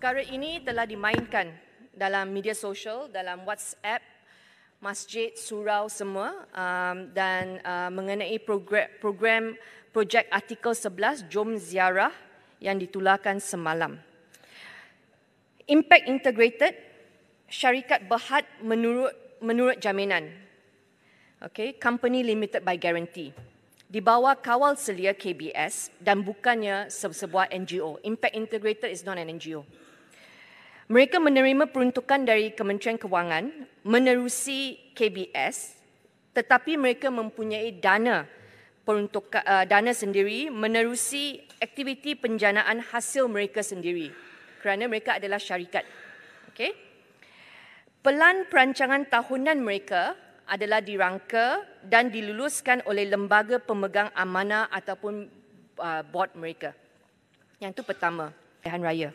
Perkara ini telah dimainkan dalam media sosial, dalam WhatsApp, masjid, surau semua um, dan uh, mengenai program, program projek artikel 11 Jom Ziarah yang ditularkan semalam. Impact Integrated, syarikat Berhad menurut menurut jaminan. Okay, company limited by guarantee. Di bawah kawal selia KBS dan bukannya sebuah NGO. Impact Integrated is not an NGO. Mereka menerima peruntukan dari Kementerian Kewangan menerusi KBS tetapi mereka mempunyai dana peruntukan uh, eh, dana sendiri menerusi aktiviti penjanaan hasil mereka sendiri kerana mereka adalah syarikat. Okey. Pelan perancangan tahunan mereka adalah dirangka dan diluluskan oleh lembaga pemegang amanah ataupun uh, eh, board mereka. Yang itu pertama, pilihan raya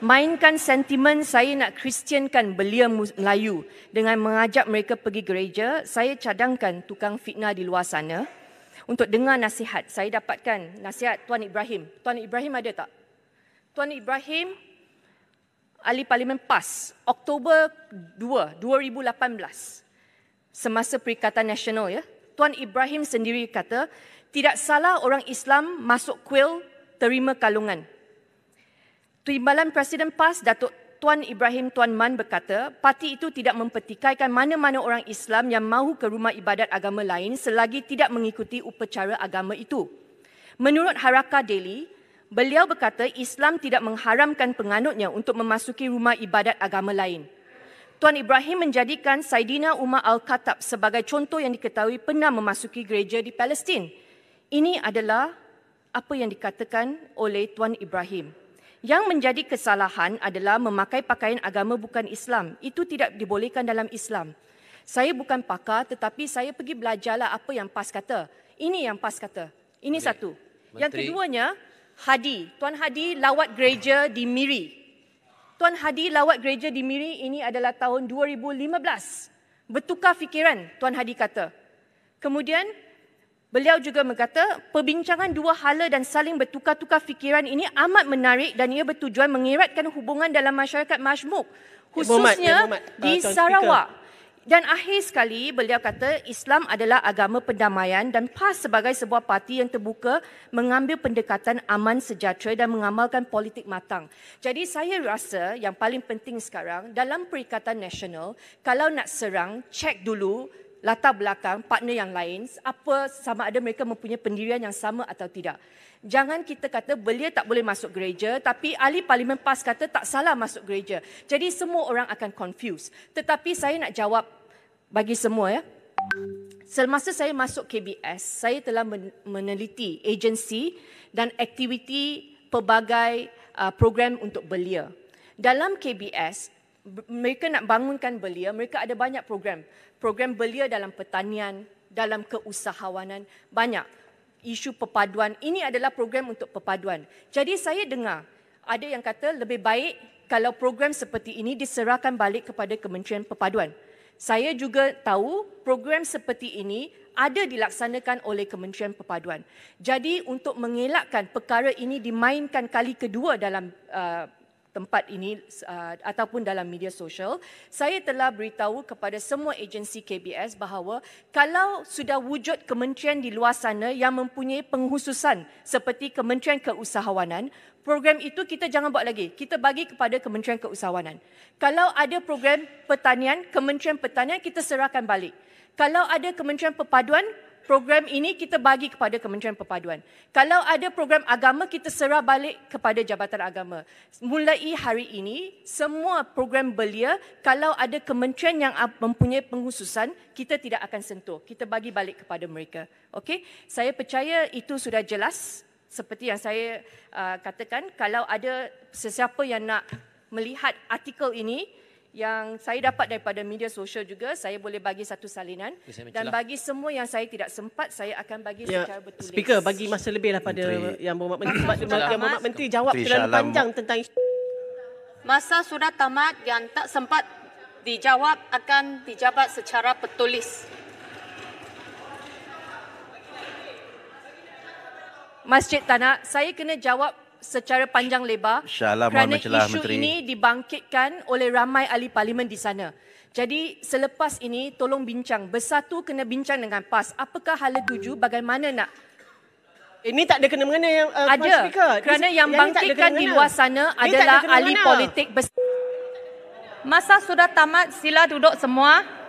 mainkan sentimen saya nak kristiankan belia Melayu dengan mengajak mereka pergi gereja, saya cadangkan tukang fitnah di luar sana untuk dengar nasihat. Saya dapatkan nasihat Tuan Ibrahim. Tuan Ibrahim ada tak? Tuan Ibrahim, Ahli Parlimen PAS, Oktober 2, 2018, semasa Perikatan Nasional, ya, Tuan Ibrahim sendiri kata, tidak salah orang Islam masuk kuil terima kalungan. Timbalan Presiden PAS Datuk Tuan Ibrahim Tuan Man berkata, parti itu tidak mempertikaikan mana-mana orang Islam yang mahu ke rumah ibadat agama lain selagi tidak mengikuti upacara agama itu. Menurut Haraka Daily, beliau berkata Islam tidak mengharamkan penganutnya untuk memasuki rumah ibadat agama lain. Tuan Ibrahim menjadikan Saidina Umar Al-Khattab sebagai contoh yang diketahui pernah memasuki gereja di Palestin. Ini adalah apa yang dikatakan oleh Tuan Ibrahim. Yang menjadi kesalahan adalah memakai pakaian agama bukan Islam. Itu tidak dibolehkan dalam Islam. Saya bukan pakar tetapi saya pergi belajarlah apa yang PAS kata. Ini yang PAS kata. Ini okay. satu. Menteri. Yang keduanya, Hadi. Tuan Hadi lawat gereja di Miri. Tuan Hadi lawat gereja di Miri ini adalah tahun 2015. Bertukar fikiran, Tuan Hadi kata. Kemudian Beliau juga berkata, perbincangan dua hala dan saling bertukar-tukar fikiran ini amat menarik dan ia bertujuan mengeratkan hubungan dalam masyarakat masmuk, eh, khususnya eh, di eh, Sarawak. Dan akhir sekali, beliau kata, Islam adalah agama pendamaian dan PAS sebagai sebuah parti yang terbuka mengambil pendekatan aman sejahtera dan mengamalkan politik matang. Jadi saya rasa yang paling penting sekarang, dalam Perikatan Nasional, kalau nak serang, cek dulu latar belakang partner yang lain apa sama ada mereka mempunyai pendirian yang sama atau tidak. Jangan kita kata belia tak boleh masuk gereja tapi ahli parlimen PAS kata tak salah masuk gereja. Jadi semua orang akan confuse. Tetapi saya nak jawab bagi semua ya. Selmasa saya masuk KBS, saya telah meneliti agensi dan aktiviti pelbagai uh, program untuk belia. Dalam KBS, mereka nak bangunkan belia, mereka ada banyak program program belia dalam pertanian, dalam keusahawanan, banyak isu perpaduan. Ini adalah program untuk perpaduan. Jadi saya dengar ada yang kata lebih baik kalau program seperti ini diserahkan balik kepada Kementerian Perpaduan. Saya juga tahu program seperti ini ada dilaksanakan oleh Kementerian Perpaduan. Jadi untuk mengelakkan perkara ini dimainkan kali kedua dalam uh, tempat ini uh, ataupun dalam media sosial, saya telah beritahu kepada semua agensi KBS bahawa kalau sudah wujud kementerian di luar sana yang mempunyai penghususan seperti Kementerian Keusahawanan, program itu kita jangan buat lagi. Kita bagi kepada Kementerian Keusahawanan. Kalau ada program pertanian, Kementerian Pertanian kita serahkan balik. Kalau ada Kementerian Perpaduan, program ini kita bagi kepada Kementerian Perpaduan. Kalau ada program agama, kita serah balik kepada Jabatan Agama. Mulai hari ini, semua program belia, kalau ada kementerian yang mempunyai pengkhususan, kita tidak akan sentuh. Kita bagi balik kepada mereka. Okay? Saya percaya itu sudah jelas. Seperti yang saya uh, katakan, kalau ada sesiapa yang nak melihat artikel ini, yang saya dapat daripada media sosial juga saya boleh bagi satu salinan dan bagi semua yang saya tidak sempat saya akan bagi ya, secara betul. Speaker bagi masa lebihlah pada menteri. yang Muhammad menteri sebab yang Muhammad menteri, jawab terlalu panjang tentang masa sudah tamat yang tak sempat dijawab akan dijawab secara petulis. Masjid Tanah, saya kena jawab secara panjang lebar Shalam kerana isu Menteri. ini dibangkitkan oleh ramai ahli parlimen di sana. Jadi selepas ini tolong bincang. Bersatu kena bincang dengan PAS. Apakah hal tuju bagaimana nak ini tak ada kena mengena yang uh, ada. Speaker. Kerana yang, yang bangkitkan di luar sana ini adalah ahli politik besar. Masa sudah tamat, sila duduk semua.